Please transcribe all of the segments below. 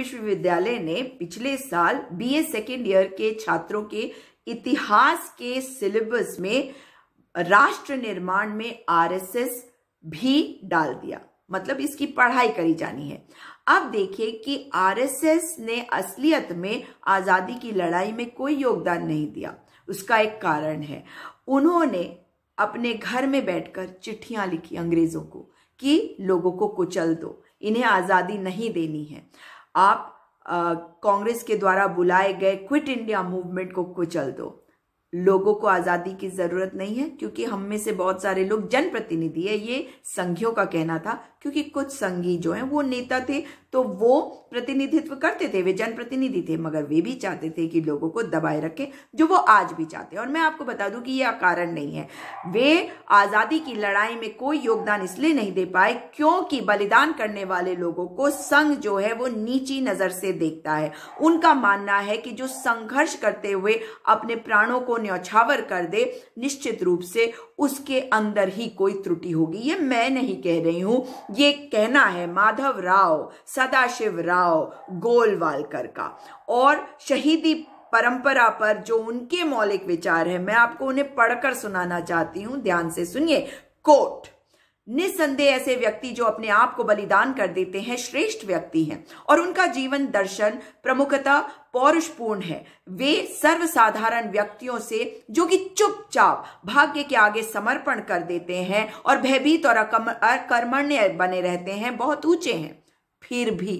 विश्वविद्यालय ने पिछले साल बीए सेकेंड ईयर के छात्रों के इतिहास के सिलेबस में राष्ट्र निर्माण में आरएसएस भी डाल दिया मतलब इसकी पढ़ाई करी जानी है अब देखिए कि आरएसएस ने असलियत में आज़ादी की लड़ाई में कोई योगदान नहीं दिया उसका एक कारण है उन्होंने अपने घर में बैठकर चिट्ठियां लिखी अंग्रेज़ों को कि लोगों को कुचल दो इन्हें आज़ादी नहीं देनी है आप कांग्रेस के द्वारा बुलाए गए क्विट इंडिया मूवमेंट को कुचल दो लोगों को आज़ादी की ज़रूरत नहीं है क्योंकि हम में से बहुत सारे लोग जनप्रतिनिधि है ये संघियों का कहना था क्योंकि कुछ संघी जो हैं वो नेता थे तो वो प्रतिनिधित्व करते थे वे जनप्रतिनिधि थे मगर वे भी चाहते थे कि लोगों को दबाए रखें जो वो आज भी चाहते हैं और मैं आपको बता दूं कि यह कारण नहीं है वे आज़ादी की लड़ाई में कोई योगदान इसलिए नहीं दे पाए क्योंकि बलिदान करने वाले लोगों को संघ जो है वो नीची नज़र से देखता है उनका मानना है कि जो संघर्ष करते हुए अपने प्राणों को न्यौछावर कर दे निश्चित रूप से उसके अंदर ही कोई त्रुटि होगी ये मैं नहीं कह रही हूँ ये कहना है माधव राव सदाशिव राव गोलवालकर का और शहीदी परंपरा पर जो उनके मौलिक विचार है मैं आपको उन्हें पढ़कर सुनाना चाहती हूं ध्यान से सुनिए कोट निसंदेह ऐसे व्यक्ति जो अपने आप को बलिदान कर देते हैं श्रेष्ठ व्यक्ति हैं और उनका जीवन दर्शन प्रमुखता पौरुषपूर्ण है वे सर्वसाधारण व्यक्तियों से जो कि चुपचाप भाग्य के आगे समर्पण कर देते हैं और भयभीत और अकर्मण्य बने रहते हैं बहुत ऊंचे हैं फिर भी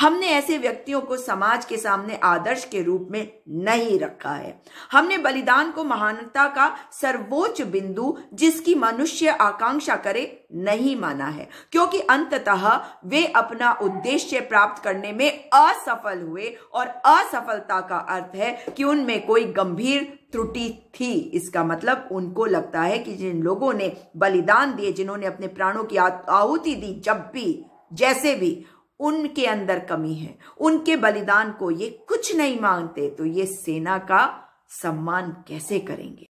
हमने ऐसे व्यक्तियों को समाज के सामने आदर्श के रूप में नहीं रखा है हमने बलिदान को महानता का सर्वोच्च बिंदु जिसकी मनुष्य आकांक्षा करे नहीं माना है क्योंकि अंततः वे अपना उद्देश्य प्राप्त करने में असफल हुए और असफलता का अर्थ है कि उनमें कोई गंभीर त्रुटि थी इसका मतलब उनको लगता है कि जिन लोगों ने बलिदान दिए जिन्होंने अपने प्राणों की आहुति दी जब भी जैसे भी उनके अंदर कमी है उनके बलिदान को ये कुछ नहीं मांगते तो ये सेना का सम्मान कैसे करेंगे